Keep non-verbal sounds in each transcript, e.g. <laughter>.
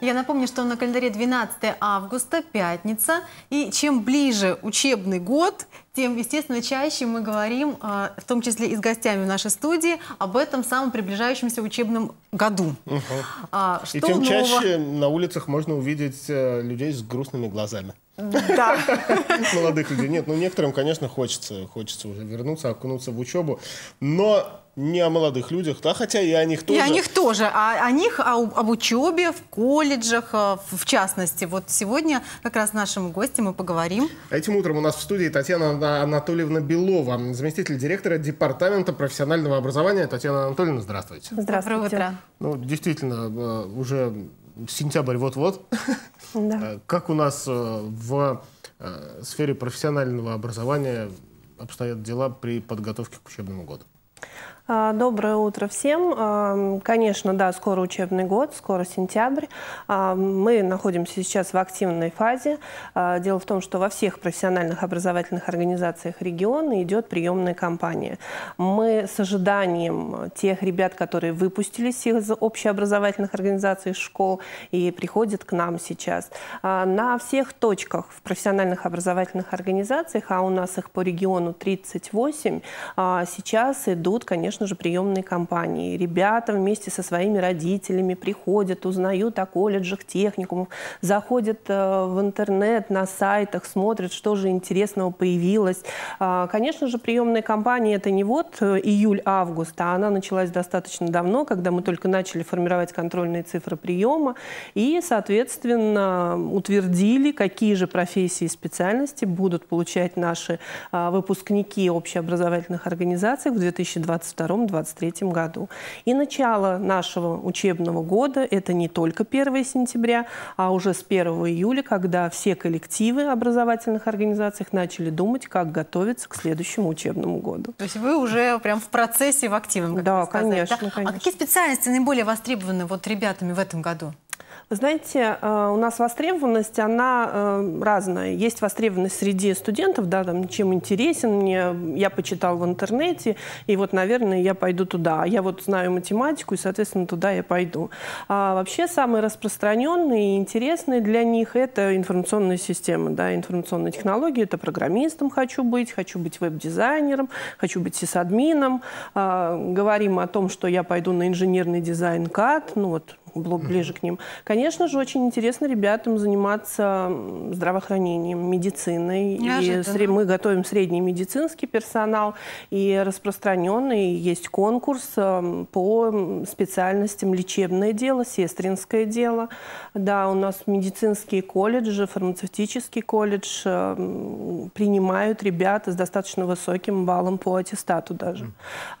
Я напомню, что на календаре 12 августа, пятница. И чем ближе учебный год, тем, естественно, чаще мы говорим, а, в том числе и с гостями в нашей студии, об этом самом приближающемся учебном году. Угу. Что и тем нового? чаще на улицах можно увидеть э, людей с грустными глазами. Да. Молодых людей. Нет, ну некоторым, конечно, хочется. Хочется уже вернуться, окунуться в учебу. Но не о молодых людях, да, хотя и о них тоже. И о них тоже, а о них, о, а об учебе в колледжах, а, в частности. Вот сегодня как раз с нашим гостем мы поговорим. Этим утром у нас в студии Татьяна Анатольевна Белова, заместитель директора Департамента профессионального образования. Татьяна Анатольевна, здравствуйте. Здравствуйте. Доброе утро. Ну, действительно, а, уже сентябрь вот-вот. Да. Э, как у нас э, в э, сфере профессионального образования обстоят дела при подготовке к учебному году? А, доброе утро всем. А, конечно, да, скоро учебный год, скоро сентябрь. А, мы находимся сейчас в активной фазе. Дело в том, что во всех профессиональных образовательных организациях региона идет приемная кампания. Мы с ожиданием тех ребят, которые выпустились из общеобразовательных организаций школ и приходят к нам сейчас. На всех точках в профессиональных образовательных организациях, а у нас их по региону 38, сейчас идут, конечно, конечно же, приемные компании. Ребята вместе со своими родителями приходят, узнают о колледжах, техникумах, заходят э, в интернет, на сайтах, смотрят, что же интересного появилось. А, конечно же, приемные компании это не вот э, июль-август, а она началась достаточно давно, когда мы только начали формировать контрольные цифры приема и, соответственно, утвердили, какие же профессии и специальности будут получать наши а, выпускники общеобразовательных организаций в 2022 22-23 году. И начало нашего учебного года – это не только 1 сентября, а уже с 1 июля, когда все коллективы образовательных организаций начали думать, как готовиться к следующему учебному году. То есть вы уже прям в процессе, в активном, как Да, конечно, да? конечно. А какие специальности наиболее востребованы вот ребятами в этом году? Знаете, э, у нас востребованность, она э, разная. Есть востребованность среди студентов, да, там, чем интересен мне, я почитал в интернете, и вот, наверное, я пойду туда. А я вот знаю математику, и, соответственно, туда я пойду. А вообще самые распространенные и интересные для них – это информационные системы, да, информационные технологии. Это программистом хочу быть, хочу быть веб-дизайнером, хочу быть сисадмином. А, говорим о том, что я пойду на инженерный дизайн КАД, ну вот было ближе к ним. Конечно же, очень интересно ребятам заниматься здравоохранением, медициной. Неожиданно. И мы готовим средний медицинский персонал, и распространенный есть конкурс по специальностям лечебное дело, сестринское дело. Да, у нас медицинские колледжи, фармацевтический колледж э, принимают ребят с достаточно высоким баллом по аттестату даже.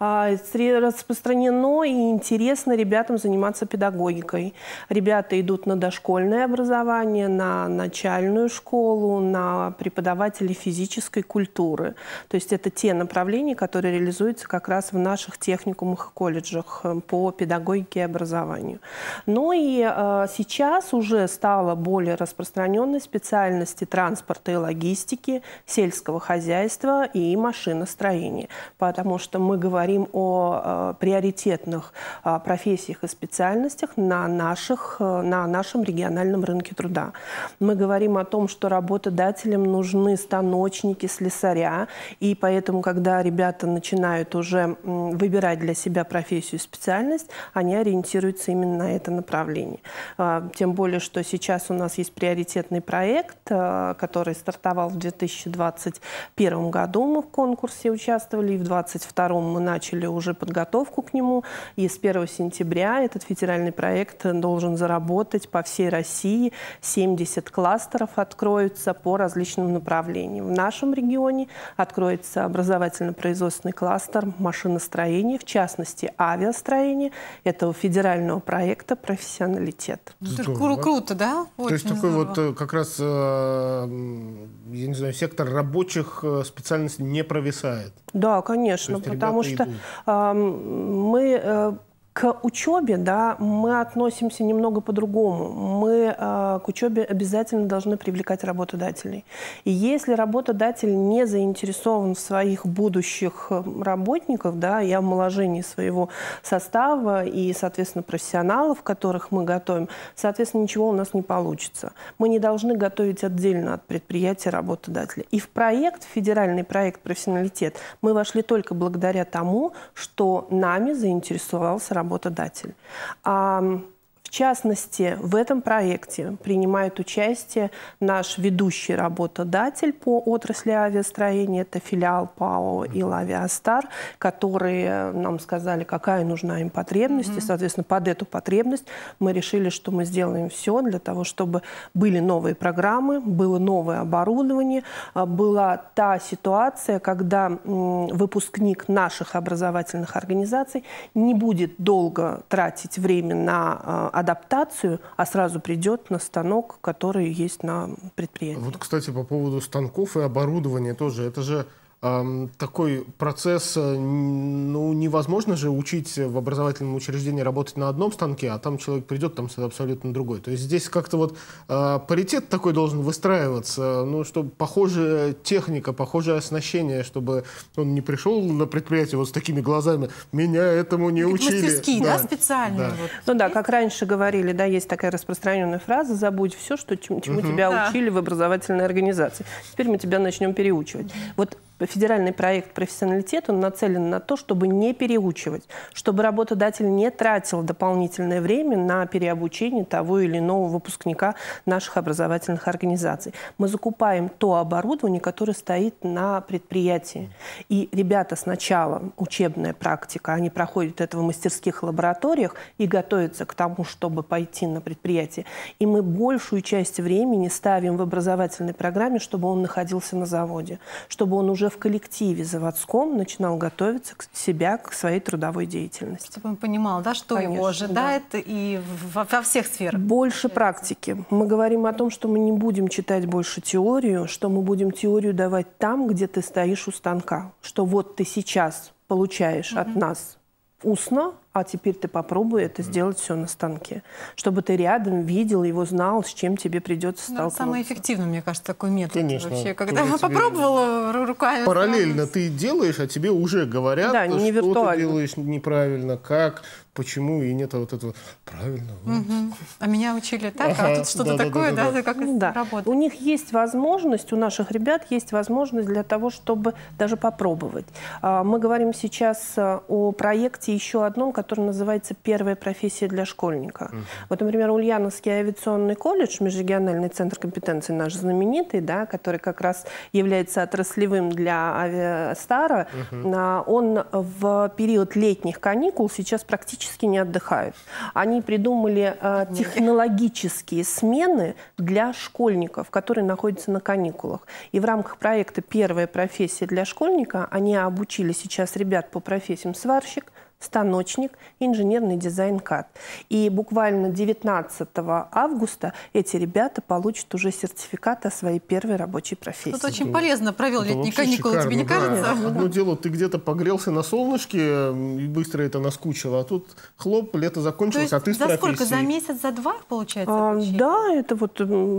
А, распространено и интересно ребятам заниматься педагогией педагогикой. Ребята идут на дошкольное образование, на начальную школу, на преподавателей физической культуры. То есть это те направления, которые реализуются как раз в наших техникумах и колледжах э, по педагогике и образованию. Ну и э, сейчас уже стала более распространенной специальности транспорта и логистики, сельского хозяйства и машиностроения, потому что мы говорим о э, приоритетных э, профессиях и специальностях, на, наших, э, на нашем региональном рынке труда. Мы говорим о том, что работодателям нужны станочники, слесаря, и поэтому, когда ребята начинают уже выбирать для себя профессию, специальность, они ориентируются именно на это направление. А, тем более, что сейчас у нас есть приоритетный проект, э, который стартовал в 2021 году. Мы в конкурсе участвовали, и в 2022 мы начали уже подготовку к нему. И с 1 сентября этот федеральный проект проект должен заработать по всей России. 70 кластеров откроются по различным направлениям. В нашем регионе откроется образовательно-производственный кластер машиностроения, в частности, авиастроения этого федерального проекта «Профессионалитет». Ну, здорово. круто, да? Очень То есть здорово. такой вот э, как раз, э, я не знаю, сектор рабочих э, специальностей не провисает. Да, конечно, потому что идут. мы к учебе, да, мы относимся немного по-другому. Мы э, к учебе обязательно должны привлекать работодателей. И если работодатель не заинтересован в своих будущих э, работников, да, и омоложении своего состава и, соответственно, профессионалов, которых мы готовим, соответственно, ничего у нас не получится. Мы не должны готовить отдельно от предприятия работодателя. И в проект, в федеральный проект «Профессионалитет» мы вошли только благодаря тому, что нами заинтересовался работодатель работодатель. А в частности, в этом проекте принимает участие наш ведущий работодатель по отрасли авиастроения, это филиал ПАО mm -hmm. «Илавиастар», которые нам сказали, какая нужна им потребность, mm -hmm. и, соответственно, под эту потребность мы решили, что мы сделаем все для того, чтобы были новые программы, было новое оборудование, а, была та ситуация, когда выпускник наших образовательных организаций не будет долго тратить время на а, адаптацию, а сразу придет на станок, который есть на предприятии. Вот, кстати, по поводу станков и оборудования тоже. Это же такой процесс, э, ну, невозможно же учить в образовательном учреждении работать на одном станке, а там человек придет, там абсолютно другой. То есть здесь как-то вот э, паритет такой должен выстраиваться, ну, чтобы похожая техника, похожее оснащение, чтобы он не пришел на предприятие вот с такими глазами, меня этому не как учили. Мастерские, да, да специально. Да. Вот. Ну да, как раньше говорили, да, есть такая распространенная фраза, забудь все, что, чему, чему угу. тебя да. учили в образовательной организации. Теперь мы тебя начнем переучивать. Вот федеральный проект «Профессионалитет» он нацелен на то, чтобы не переучивать, чтобы работодатель не тратил дополнительное время на переобучение того или иного выпускника наших образовательных организаций. Мы закупаем то оборудование, которое стоит на предприятии. И ребята сначала учебная практика, они проходят это в мастерских лабораториях и готовятся к тому, чтобы пойти на предприятие. И мы большую часть времени ставим в образовательной программе, чтобы он находился на заводе, чтобы он уже уже в коллективе заводском начинал готовиться к себя к своей трудовой деятельности. Чтобы он понимал, да, что Конечно, его ожидает да. и во, во всех сферах. Больше практики. Мы говорим о том, что мы не будем читать больше теорию, что мы будем теорию давать там, где ты стоишь у станка, что вот ты сейчас получаешь угу. от нас устно, а теперь ты попробуй это сделать все на станке, чтобы ты рядом видел его, знал, с чем тебе придется ну, сталкиваться. Ну, самый эффективный, мне кажется, такой метод Конечно, вообще, когда я попробовала руками. Параллельно ты делаешь, а тебе уже говорят, да, не что виртуально. ты делаешь неправильно, как, почему, и нет вот этого правильно. Угу. А меня учили так, а ага, а тут что-то да, такое, да, да, да, да. как ну да. работает. У них есть возможность, у наших ребят есть возможность для того, чтобы даже попробовать. А, мы говорим сейчас э, о проекте еще одном, который называется «Первая профессия для школьника». Uh -huh. Вот, например, Ульяновский авиационный колледж, межрегиональный центр компетенции наш знаменитый, да, который как раз является отраслевым для авиастара, угу. Uh -huh. он в период летних каникул сейчас практически не отдыхает. Они придумали э, технологические смены для школьников, которые находятся на каникулах. И в рамках проекта «Первая профессия для школьника» они обучили сейчас ребят по профессиям сварщик, станочник, инженерный дизайн КАД. И буквально 19 августа эти ребята получат уже сертификат о своей первой рабочей профессии. Это очень да. полезно провел да летние каникулы, шикарно, тебе не да. кажется? Да. Одно дело, ты где-то погрелся на солнышке и быстро это наскучило, а тут хлоп, лето закончилось, а ты за сколько? За месяц, за два, получается, а, Да, это вот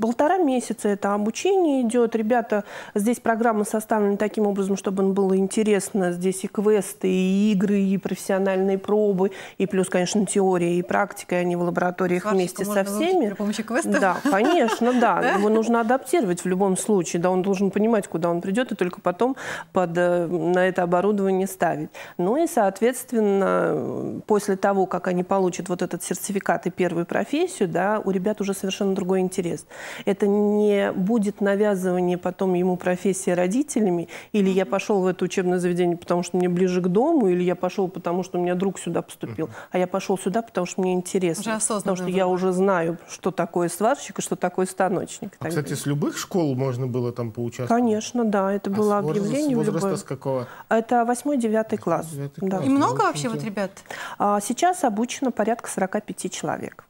полтора месяца это обучение идет. Ребята, здесь программа составлена таким образом, чтобы он было интересно. Здесь и квесты, и игры, и профессиональные профессиональные пробы, и плюс, конечно, теория и практика, и они в лабораториях Сварщика вместе со всеми. При помощи квестов? Да, конечно, да. <laughs> Его нужно адаптировать в любом случае. Да, он должен понимать, куда он придет, и только потом под, э, на это оборудование ставить. Ну и, соответственно, после того, как они получат вот этот сертификат и первую профессию, да, у ребят уже совершенно другой интерес. Это не будет навязывание потом ему профессии родителями, или я пошел в это учебное заведение, потому что мне ближе к дому, или я пошел, потому что что у меня друг сюда поступил, mm-hmm. а я пошел сюда, потому что мне интересно. Уже Потому что выбор. я уже знаю, что такое сварщик и что такое станочник. А, кстати, с любых школ можно было там поучаствовать? Конечно, да. Это а было с объявление. С возраста любое... с какого? Это 8-9 класс. класс. Да. И много вообще вот ребят? А, сейчас обучено порядка 45 человек.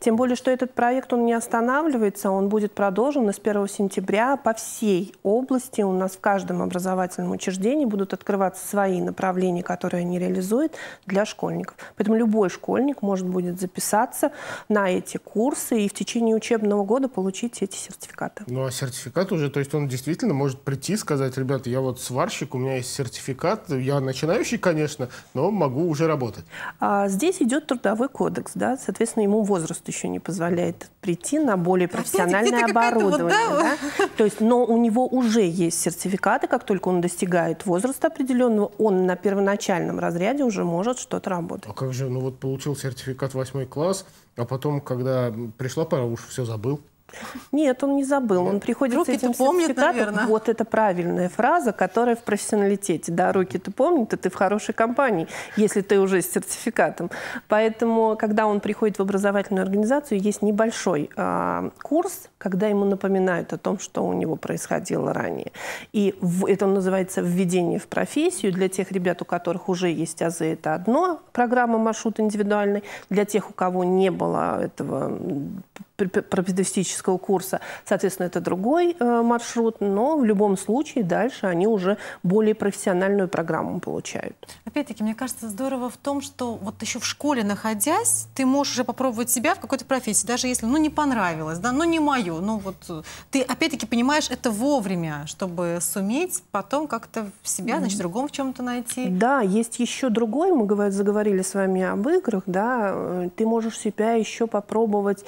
Тем более, что этот проект, он не останавливается, он будет продолжен, и с 1 сентября по всей области у нас в каждом образовательном учреждении будут открываться свои направления, которые они реализуют для школьников. Поэтому любой школьник может будет записаться на эти курсы и в течение учебного года получить эти сертификаты. Ну, а сертификат уже, то есть он действительно может прийти и сказать, ребята, я вот сварщик, у меня есть сертификат, я начинающий, конечно, но могу уже работать. А здесь идет трудовой кодекс, да, соответственно, ему возраст возраст еще не позволяет прийти на более а профессиональное оборудование. Вот, да? Да? <laughs> То есть, но у него уже есть сертификаты, как только он достигает возраста определенного, он на первоначальном разряде уже может что-то работать. А как же, ну вот получил сертификат 8 класс, а потом, когда пришла пора, уж все забыл. Нет, он не забыл. Он приходит руки с этим помнит, наверное. Вот это правильная фраза, которая в профессионалитете. Да, руки ты помнит, и ты в хорошей компании, если ты уже с сертификатом. Поэтому, когда он приходит в образовательную организацию, есть небольшой э, курс, когда ему напоминают о том, что у него происходило ранее. И в, это называется «Введение в профессию». Для тех ребят, у которых уже есть АЗ, это одно, программа «Маршрут индивидуальный». Для тех, у кого не было этого пропедевтического курса. Соответственно, это другой э, маршрут, но в любом случае дальше они уже более профессиональную программу получают. Опять-таки, мне кажется, здорово в том, что вот еще в школе находясь, ты можешь уже попробовать себя в какой-то профессии, даже если, ну, не понравилось, да, ну, не мое, ну, вот, э, ты опять-таки понимаешь это вовремя, чтобы суметь потом как-то себя, значит, другом в чем-то найти. Да, есть еще другой, мы говорили, заговорили с вами об играх, да, э, ты можешь себя еще попробовать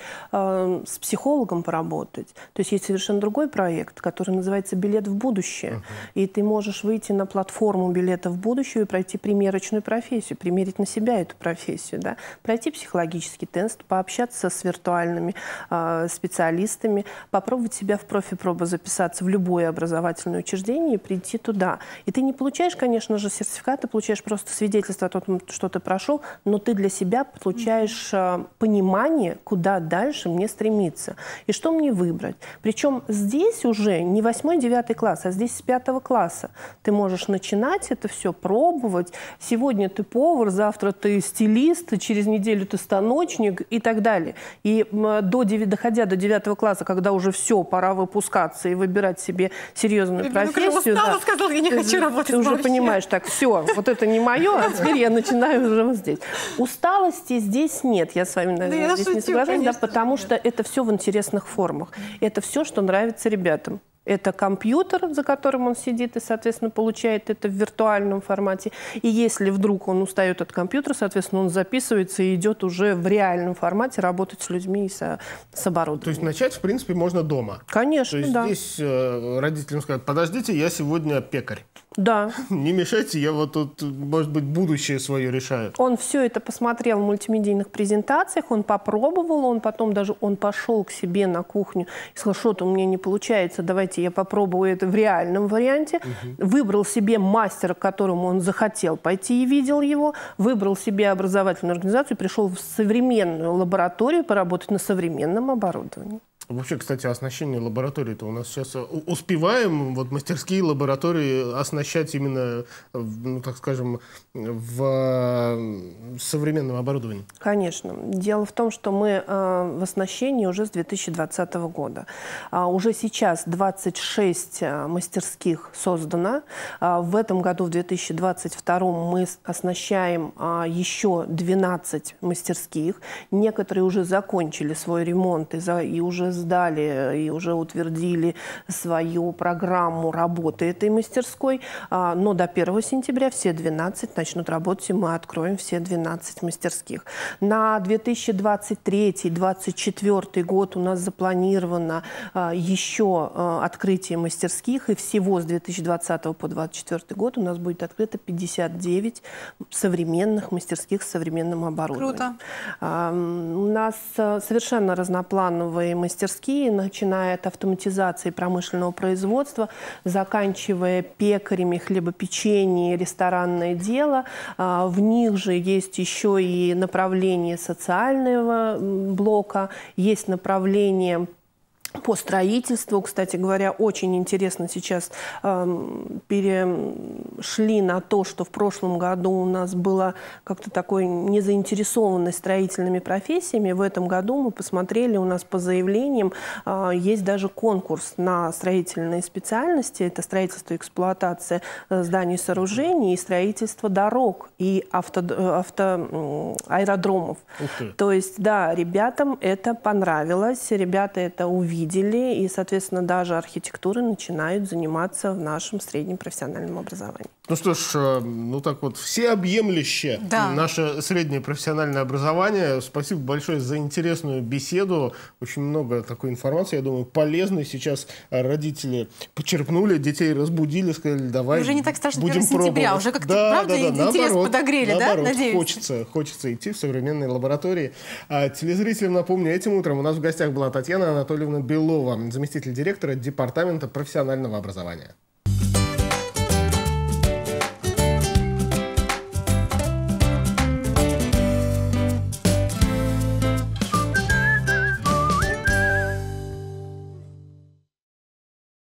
Э, с психологом поработать. То есть есть совершенно другой проект, который называется «Билет в будущее». Uh-huh. И ты можешь выйти на платформу билета в будущее и пройти примерочную профессию, примерить на себя эту профессию, да? пройти психологический тест, пообщаться с виртуальными э, специалистами, попробовать себя в профи-проба записаться в любое образовательное учреждение и прийти туда. И ты не получаешь, конечно же, сертификат, ты получаешь просто свидетельство о том, что ты прошел, но ты для себя получаешь э, понимание, куда дальше мне стремиться. И что мне выбрать? Причем здесь уже не 8-9 класс, а здесь с 5 класса. Ты можешь начинать это все пробовать. Сегодня ты повар, завтра ты стилист, через неделю ты станочник и так далее. И до, доходя до 9 класса, когда уже все, пора выпускаться и выбирать себе серьезную я профессию. Я да, сказала, я не хочу ты, работать Ты уже понимаешь, так, все, вот это не мое, а теперь я начинаю уже здесь. Усталости здесь нет, я с вами, наверное, да здесь не согласна, да, потому что это все в интересных формах. Это все, что нравится ребятам. Это компьютер, за которым он сидит и, соответственно, получает это в виртуальном формате. И если вдруг он устает от компьютера, соответственно, он записывается и идет уже в реальном формате работать с людьми и со, с оборудованием. То есть начать, в принципе, можно дома? Конечно, То есть да. здесь э, родителям сказать, подождите, я сегодня пекарь. Да. <laughs> Не мешайте, я вот тут, может быть, будущее свое решаю. Он все это посмотрел в мультимедийных презентациях, он попробовал, он потом даже он пошел к себе на кухню и сказал, что-то у меня не получается, давайте я попробую это в реальном варианте. Угу. Выбрал себе мастера, к которому он захотел пойти и видел его, выбрал себе образовательную организацию, пришел в современную лабораторию поработать на современном оборудовании. Вообще, кстати, оснащение лабораторий. то у нас сейчас... Э, успеваем вот мастерские лаборатории оснащать именно, э, ну, так скажем, в э, современном оборудовании? Конечно. Дело в том, что мы в оснащении уже с 2020 года. А уже сейчас 26 мастерских создано. А в этом году, в 2022, мы оснащаем а, еще 12 мастерских. Некоторые уже закончили свой ремонт и уже сдали э, и уже утвердили свою программу работы этой мастерской. А, но до 1 сентября все 12 начнут работать, и мы откроем все 12 мастерских. На 2023-2024 год у нас запланировано а, еще а, открытие мастерских, и всего с 2020 по 2024 год у нас будет открыто 59 современных мастерских с современным оборудованием. Круто. У нас э, совершенно разноплановые мастерские мастерские, начиная от автоматизации промышленного производства, заканчивая пекарями, хлебопечение, ресторанное дело. А, в них же есть еще и направление социального блока, есть направление по строительству, кстати говоря, очень интересно сейчас э, эм, перешли на то, что в прошлом году у нас было как-то такой незаинтересованность строительными профессиями. В этом году мы посмотрели, у нас по заявлениям э, есть даже конкурс на строительные специальности. Это строительство и эксплуатация э, зданий и сооружений и строительство дорог и авто, э, авто, аэродромов. То есть, да, ребятам это понравилось, ребята это увидели видели, и, соответственно, даже архитектуры начинают заниматься в нашем среднем профессиональном образовании. Ну что ж, э, ну так вот, всеобъемлюще да. наше среднее профессиональное образование. Спасибо большое за интересную беседу. Очень много такой информации, я думаю, полезной. Сейчас родители почерпнули, детей разбудили, сказали, давай Уже не так страшно будем сентября, пробовать. уже как-то, да, правда, да, да, интерес наоборот, подогрели, наоборот, да? Надеюсь. Хочется, хочется идти в современные лаборатории. А телезрителям напомню, этим утром у нас в гостях была Татьяна Анатольевна Белова, заместитель директора Департамента профессионального образования.